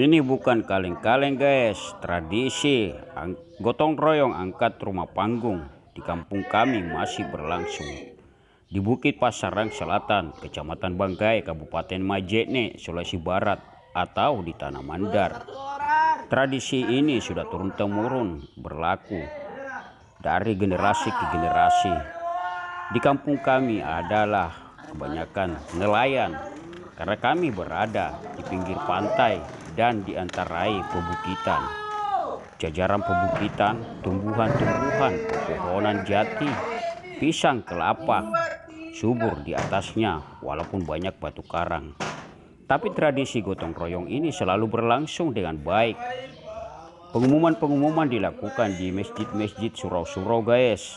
Ini bukan kaleng-kaleng guys, tradisi gotong royong angkat rumah panggung di kampung kami masih berlangsung. Di Bukit Pasarang Selatan, Kecamatan Banggai, Kabupaten Majene, Sulawesi Barat atau di Tanah Mandar. Tradisi ini sudah turun-temurun berlaku dari generasi ke generasi. Di kampung kami adalah kebanyakan nelayan karena kami berada di pinggir pantai dan diantarai pebukitan. Jajaran pebukitan, tumbuhan-tumbuhan, pepohonan jati, pisang kelapa, subur di atasnya walaupun banyak batu karang. Tapi tradisi gotong royong ini selalu berlangsung dengan baik. Pengumuman-pengumuman dilakukan di masjid-masjid surau-surau guys.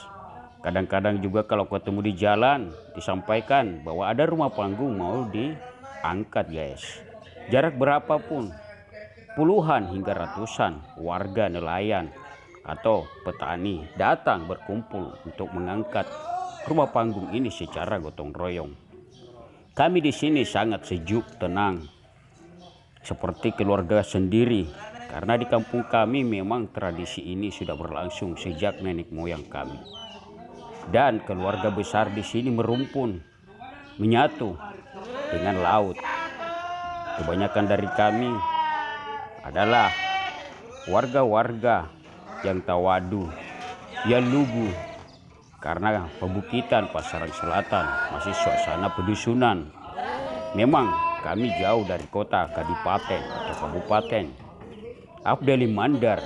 Kadang-kadang juga kalau ketemu di jalan disampaikan bahwa ada rumah panggung mau diangkat guys. Jarak berapapun Puluhan hingga ratusan warga nelayan atau petani datang berkumpul untuk mengangkat rumah panggung ini secara gotong royong. Kami di sini sangat sejuk, tenang, seperti keluarga sendiri, karena di kampung kami memang tradisi ini sudah berlangsung sejak nenek moyang kami. Dan keluarga besar di sini merumpun, menyatu dengan laut. Kebanyakan dari kami adalah warga-warga yang tawadu, yang lugu, karena pebukitan Pasaran Selatan masih suasana pedusunan. Memang kami jauh dari kota kadipaten atau kabupaten. Abdeli Mandar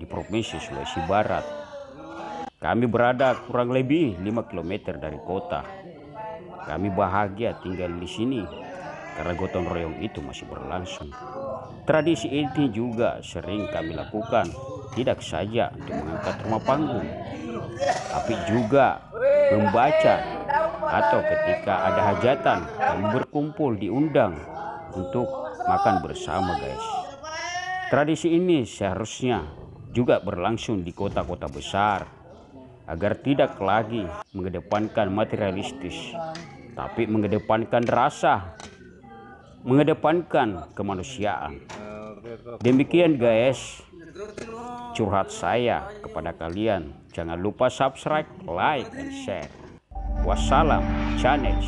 di Provinsi Sulawesi Barat. Kami berada kurang lebih 5 km dari kota. Kami bahagia tinggal di sini karena gotong royong itu masih berlangsung. Tradisi ini juga sering kami lakukan, tidak saja untuk mengangkat rumah panggung, tapi juga membaca atau ketika ada hajatan kami berkumpul diundang untuk makan bersama guys. Tradisi ini seharusnya juga berlangsung di kota-kota besar agar tidak lagi mengedepankan materialistis tapi mengedepankan rasa mengedepankan kemanusiaan. Demikian guys, curhat saya kepada kalian. Jangan lupa subscribe, like, and share. Wassalam, channel.